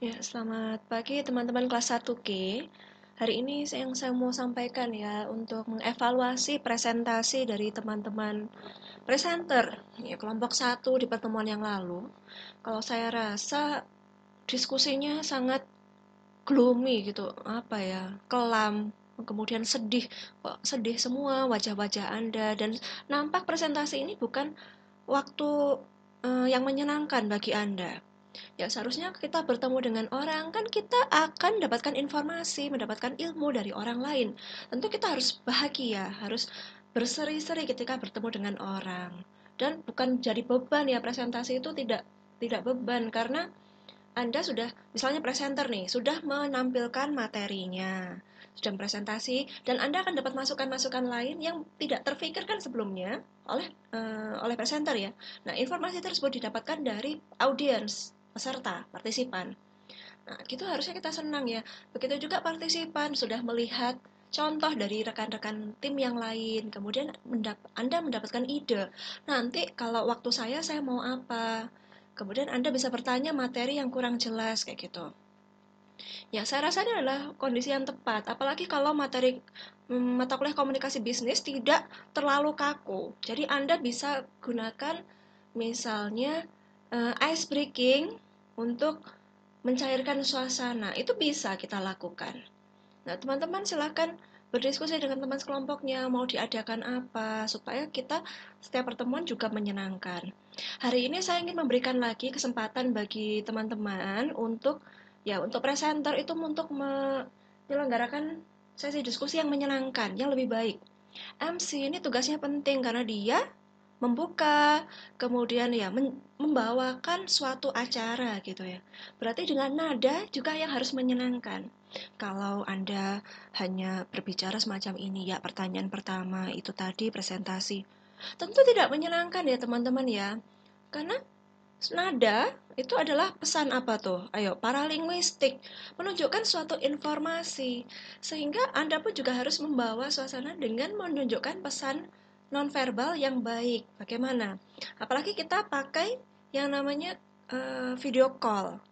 Ya, selamat pagi teman-teman kelas 1 K Hari ini yang saya mau sampaikan ya untuk mengevaluasi presentasi dari teman-teman presenter ya, kelompok satu di pertemuan yang lalu. Kalau saya rasa diskusinya sangat gloomy gitu, apa ya, kelam, kemudian sedih, kok sedih semua wajah-wajah Anda dan nampak presentasi ini bukan waktu uh, yang menyenangkan bagi Anda Ya seharusnya kita bertemu dengan orang kan kita akan mendapatkan informasi, mendapatkan ilmu dari orang lain. Tentu kita harus bahagia, harus berseri-seri ketika bertemu dengan orang. Dan bukan jadi beban ya presentasi itu tidak tidak beban karena anda sudah, misalnya presenter nih, sudah menampilkan materinya, sudah presentasi, dan Anda akan dapat masukan-masukan lain yang tidak terfikirkan sebelumnya oleh uh, oleh presenter ya. Nah, informasi tersebut didapatkan dari audiens peserta, partisipan. Nah, gitu harusnya kita senang ya. Begitu juga partisipan sudah melihat contoh dari rekan-rekan tim yang lain, kemudian mendap Anda mendapatkan ide. Nanti kalau waktu saya saya mau apa? Kemudian Anda bisa bertanya materi yang kurang jelas kayak gitu. Ya, saya rasa ini adalah kondisi yang tepat, apalagi kalau materi mm, mata kuliah komunikasi bisnis tidak terlalu kaku. Jadi Anda bisa gunakan misalnya uh, ice breaking untuk mencairkan suasana itu bisa kita lakukan. Nah, teman-teman silahkan berdiskusi dengan teman sekelompoknya mau diadakan apa supaya kita setiap pertemuan juga menyenangkan. Hari ini saya ingin memberikan lagi kesempatan bagi teman-teman untuk ya untuk presenter itu untuk menyelenggarakan sesi diskusi yang menyenangkan, yang lebih baik. MC ini tugasnya penting karena dia membuka, kemudian ya membawakan suatu acara gitu ya. Berarti dengan nada juga yang harus menyenangkan. Kalau Anda hanya berbicara semacam ini ya, pertanyaan pertama itu tadi presentasi. Tentu tidak menyenangkan ya teman-teman ya. Karena nada itu adalah pesan apa tuh? Ayo, paralinguistik menunjukkan suatu informasi sehingga Anda pun juga harus membawa suasana dengan menunjukkan pesan nonverbal yang baik. Bagaimana? Apalagi kita pakai yang namanya uh, video call.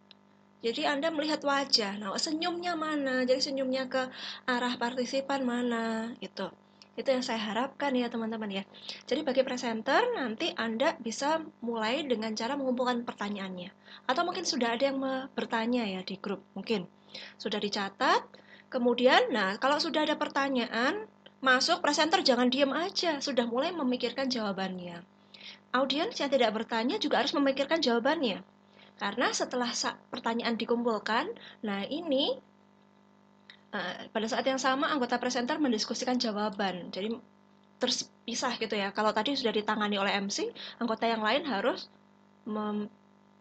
Jadi Anda melihat wajah. Nah, senyumnya mana? Jadi senyumnya ke arah partisipan mana? Itu. Itu yang saya harapkan ya, teman-teman ya. Jadi bagi presenter nanti Anda bisa mulai dengan cara mengumpulkan pertanyaannya. Atau mungkin sudah ada yang bertanya ya di grup, mungkin. Sudah dicatat. Kemudian, nah kalau sudah ada pertanyaan, Masuk presenter jangan diem aja, sudah mulai memikirkan jawabannya. Audiens yang tidak bertanya juga harus memikirkan jawabannya. Karena setelah pertanyaan dikumpulkan, nah ini uh, pada saat yang sama anggota presenter mendiskusikan jawaban. Jadi terpisah gitu ya. Kalau tadi sudah ditangani oleh MC, anggota yang lain harus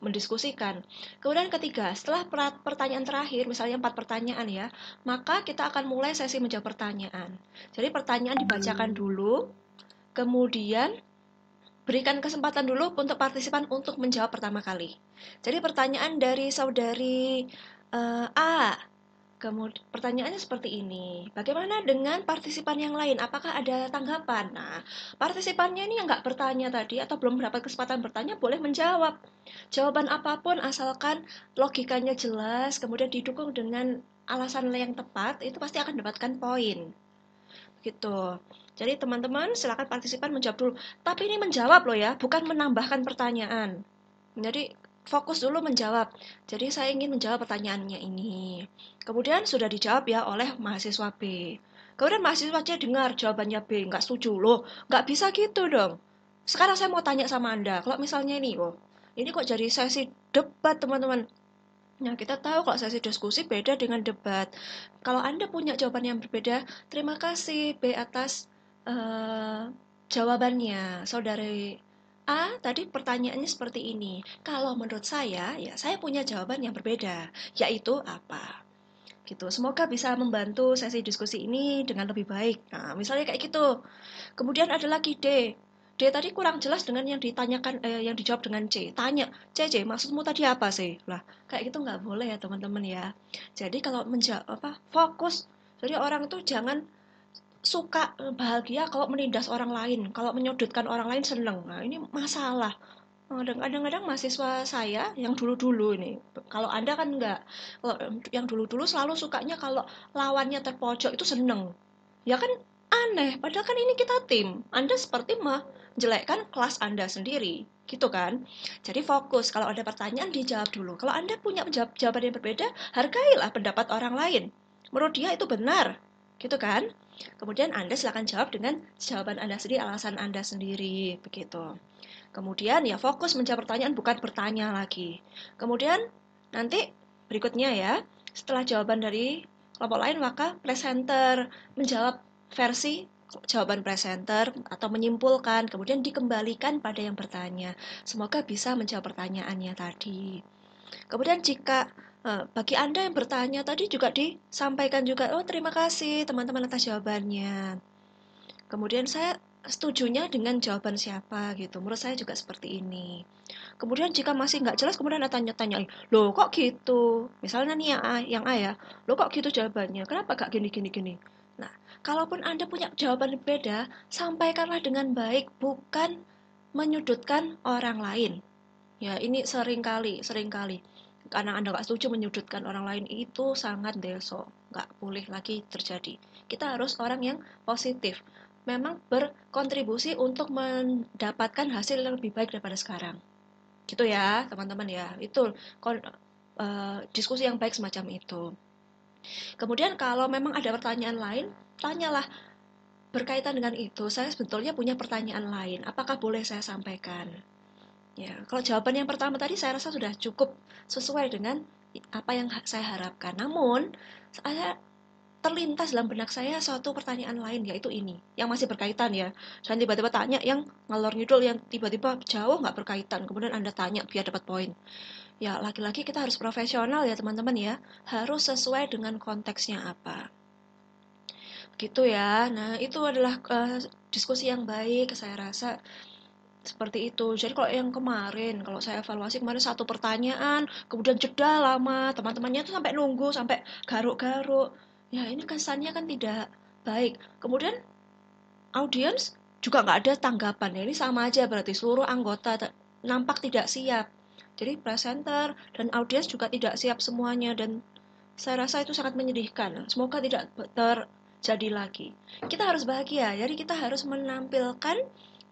mendiskusikan. Kemudian ketiga, setelah pertanyaan terakhir, misalnya empat pertanyaan ya, maka kita akan mulai sesi menjawab pertanyaan. Jadi pertanyaan dibacakan hmm. dulu, kemudian berikan kesempatan dulu untuk partisipan untuk menjawab pertama kali. Jadi pertanyaan dari saudari uh, A Kemudian pertanyaannya seperti ini, bagaimana dengan partisipan yang lain? Apakah ada tanggapan? Nah, partisipannya ini yang nggak bertanya tadi atau belum mendapat kesempatan bertanya boleh menjawab. Jawaban apapun asalkan logikanya jelas, kemudian didukung dengan alasan yang tepat, itu pasti akan mendapatkan poin. Begitu. Jadi teman-teman silakan partisipan menjawab dulu. Tapi ini menjawab loh ya, bukan menambahkan pertanyaan. Jadi fokus dulu menjawab. Jadi saya ingin menjawab pertanyaannya ini. Kemudian sudah dijawab ya oleh mahasiswa B. Kemudian mahasiswa C dengar jawabannya B, nggak setuju loh, nggak bisa gitu dong. Sekarang saya mau tanya sama Anda, kalau misalnya ini, oh, ini kok jadi sesi debat teman-teman, Nah, kita tahu kalau sesi diskusi beda dengan debat. Kalau Anda punya jawaban yang berbeda, terima kasih B atas uh, jawabannya. Saudari A tadi pertanyaannya seperti ini. Kalau menurut saya, ya saya punya jawaban yang berbeda, yaitu apa? Gitu. Semoga bisa membantu sesi diskusi ini dengan lebih baik. Nah, misalnya kayak gitu. Kemudian ada lagi D. D tadi kurang jelas dengan yang ditanyakan, eh, yang dijawab dengan C. Tanya, C, C, maksudmu tadi apa sih? Lah, kayak gitu nggak boleh ya teman-teman ya. Jadi kalau menjawab apa, fokus. Jadi orang itu jangan suka e, bahagia kalau menindas orang lain, kalau menyudutkan orang lain seneng. Nah, ini masalah. E, kadang-kadang mahasiswa saya yang dulu-dulu ini, kalau Anda kan enggak, yang dulu-dulu selalu sukanya kalau lawannya terpojok itu seneng. Ya kan aneh, padahal kan ini kita tim. Anda seperti mah jelekkan kelas Anda sendiri, gitu kan? Jadi fokus, kalau ada pertanyaan dijawab dulu. Kalau Anda punya jawaban yang berbeda, hargailah pendapat orang lain. Menurut dia itu benar, Gitu kan? Kemudian Anda silakan jawab dengan jawaban Anda sendiri, alasan Anda sendiri, begitu. Kemudian ya fokus menjawab pertanyaan bukan bertanya lagi. Kemudian nanti berikutnya ya, setelah jawaban dari kelompok lain maka presenter menjawab versi jawaban presenter atau menyimpulkan kemudian dikembalikan pada yang bertanya. Semoga bisa menjawab pertanyaannya tadi. Kemudian jika Eh, bagi Anda yang bertanya tadi juga disampaikan juga, "Oh, terima kasih teman-teman atas jawabannya." Kemudian saya setujunya dengan jawaban siapa gitu. Menurut saya juga seperti ini. Kemudian jika masih nggak jelas, kemudian ada tanya-tanya, "Loh, kok gitu?" Misalnya nih yang A, yang A ya, "Loh, kok gitu jawabannya? Kenapa gak gini gini gini?" Nah, kalaupun Anda punya jawaban beda, sampaikanlah dengan baik, bukan menyudutkan orang lain. Ya, ini sering kali, sering kali karena Anda nggak setuju menyudutkan orang lain itu sangat deso, nggak boleh lagi terjadi. Kita harus orang yang positif, memang berkontribusi untuk mendapatkan hasil yang lebih baik daripada sekarang. Gitu ya, teman-teman ya. Itu uh, diskusi yang baik semacam itu. Kemudian kalau memang ada pertanyaan lain, tanyalah berkaitan dengan itu. Saya sebetulnya punya pertanyaan lain. Apakah boleh saya sampaikan? Ya, kalau jawaban yang pertama tadi saya rasa sudah cukup sesuai dengan apa yang saya harapkan. Namun, saya terlintas dalam benak saya suatu pertanyaan lain yaitu ini yang masih berkaitan ya Saya tiba-tiba tanya yang ngalor ngidul yang tiba-tiba jauh nggak berkaitan kemudian anda tanya biar dapat poin ya laki-laki kita harus profesional ya teman-teman ya harus sesuai dengan konteksnya apa gitu ya nah itu adalah uh, diskusi yang baik saya rasa seperti itu. Jadi kalau yang kemarin, kalau saya evaluasi kemarin satu pertanyaan, kemudian jeda lama, teman-temannya itu sampai nunggu, sampai garuk-garuk. Ya ini kesannya kan tidak baik. Kemudian audiens juga nggak ada tanggapan. Ya, ini sama aja berarti seluruh anggota nampak tidak siap. Jadi presenter dan audiens juga tidak siap semuanya dan saya rasa itu sangat menyedihkan. Semoga tidak terjadi lagi. Kita harus bahagia, jadi kita harus menampilkan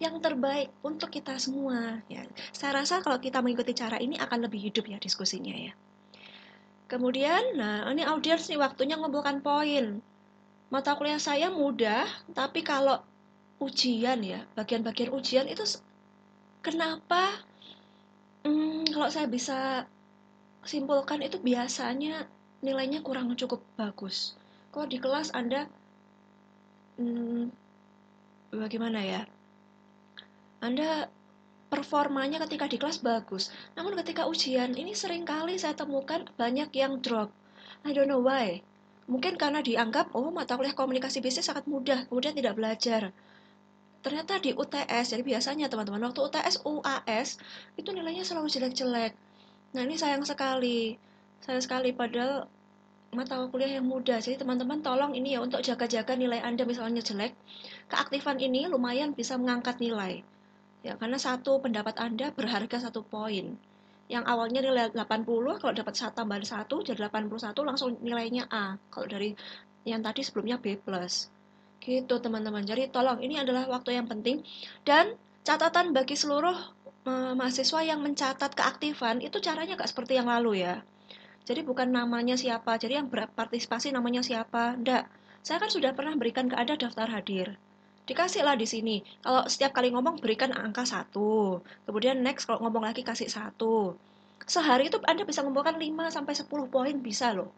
yang terbaik untuk kita semua. Ya. Saya rasa kalau kita mengikuti cara ini akan lebih hidup ya diskusinya ya. Kemudian, nah ini audiens nih waktunya ngumpulkan poin. Mata kuliah saya mudah, tapi kalau ujian ya, bagian-bagian ujian itu kenapa? Hmm, kalau saya bisa simpulkan itu biasanya nilainya kurang cukup bagus. Kalau di kelas Anda hmm, bagaimana ya? Anda performanya ketika di kelas bagus, namun ketika ujian ini seringkali saya temukan banyak yang drop. I don't know why. Mungkin karena dianggap, oh mata kuliah komunikasi bisnis sangat mudah, kemudian tidak belajar. Ternyata di UTS, jadi biasanya teman-teman, waktu UTS, UAS, itu nilainya selalu jelek-jelek. Nah ini sayang sekali, sayang sekali padahal mata kuliah yang mudah. Jadi teman-teman tolong ini ya untuk jaga-jaga nilai Anda misalnya jelek, keaktifan ini lumayan bisa mengangkat nilai ya karena satu pendapat Anda berharga satu poin yang awalnya nilai 80 kalau dapat satu tambahan satu jadi 81 langsung nilainya A kalau dari yang tadi sebelumnya B plus gitu teman-teman jadi tolong ini adalah waktu yang penting dan catatan bagi seluruh e, mahasiswa yang mencatat keaktifan itu caranya gak seperti yang lalu ya jadi bukan namanya siapa jadi yang berpartisipasi namanya siapa ndak saya kan sudah pernah berikan ke Anda daftar hadir dikasihlah di sini. Kalau setiap kali ngomong berikan angka satu. Kemudian next kalau ngomong lagi kasih satu. Sehari itu Anda bisa ngumpulkan 5 sampai sepuluh poin bisa loh.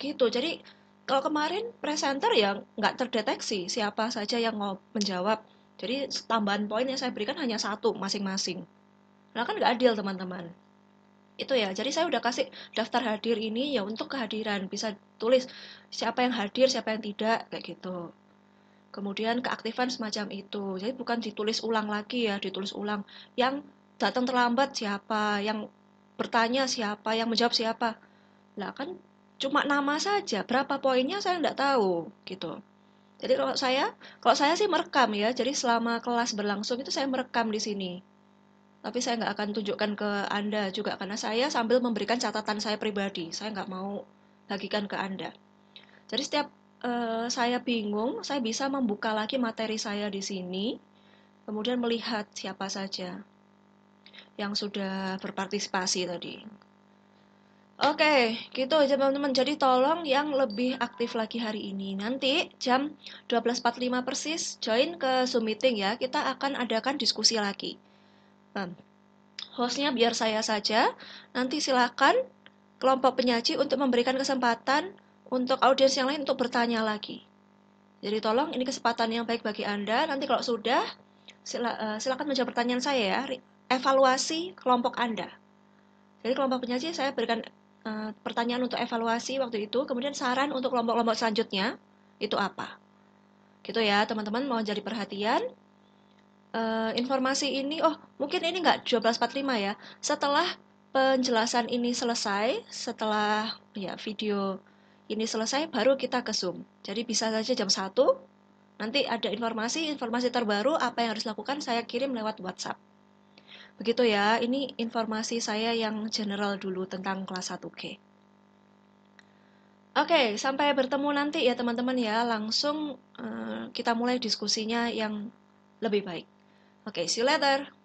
Gitu. Jadi kalau kemarin presenter yang nggak terdeteksi siapa saja yang mau menjawab. Jadi tambahan poin yang saya berikan hanya satu masing-masing. Nah kan nggak adil teman-teman itu ya jadi saya udah kasih daftar hadir ini ya untuk kehadiran bisa tulis siapa yang hadir siapa yang tidak kayak gitu Kemudian keaktifan semacam itu. Jadi bukan ditulis ulang lagi ya, ditulis ulang. Yang datang terlambat siapa, yang bertanya siapa, yang menjawab siapa. Lah kan cuma nama saja, berapa poinnya saya nggak tahu gitu. Jadi kalau saya, kalau saya sih merekam ya. Jadi selama kelas berlangsung itu saya merekam di sini. Tapi saya nggak akan tunjukkan ke Anda juga karena saya sambil memberikan catatan saya pribadi. Saya nggak mau bagikan ke Anda. Jadi setiap Eh, saya bingung, saya bisa membuka lagi materi saya di sini, kemudian melihat siapa saja yang sudah berpartisipasi tadi. Oke, okay, gitu aja teman-teman. Jadi tolong yang lebih aktif lagi hari ini. Nanti jam 12.45 persis join ke Zoom meeting ya. Kita akan adakan diskusi lagi. Hmm. Hostnya biar saya saja. Nanti silakan kelompok penyaji untuk memberikan kesempatan untuk audiens yang lain untuk bertanya lagi. Jadi tolong ini kesempatan yang baik bagi Anda. Nanti kalau sudah, sila, uh, silakan menjawab pertanyaan saya ya. Evaluasi kelompok Anda. Jadi kelompok penyaji saya berikan uh, pertanyaan untuk evaluasi waktu itu. Kemudian saran untuk kelompok-kelompok selanjutnya itu apa? Gitu ya, teman-teman mau jadi perhatian. Uh, informasi ini, oh mungkin ini nggak 1245 ya. Setelah penjelasan ini selesai, setelah ya video ini selesai baru kita ke Zoom. Jadi bisa saja jam 1, nanti ada informasi, informasi terbaru apa yang harus lakukan saya kirim lewat WhatsApp. Begitu ya, ini informasi saya yang general dulu tentang kelas 1G. Oke, sampai bertemu nanti ya teman-teman ya. Langsung uh, kita mulai diskusinya yang lebih baik. Oke, see you later.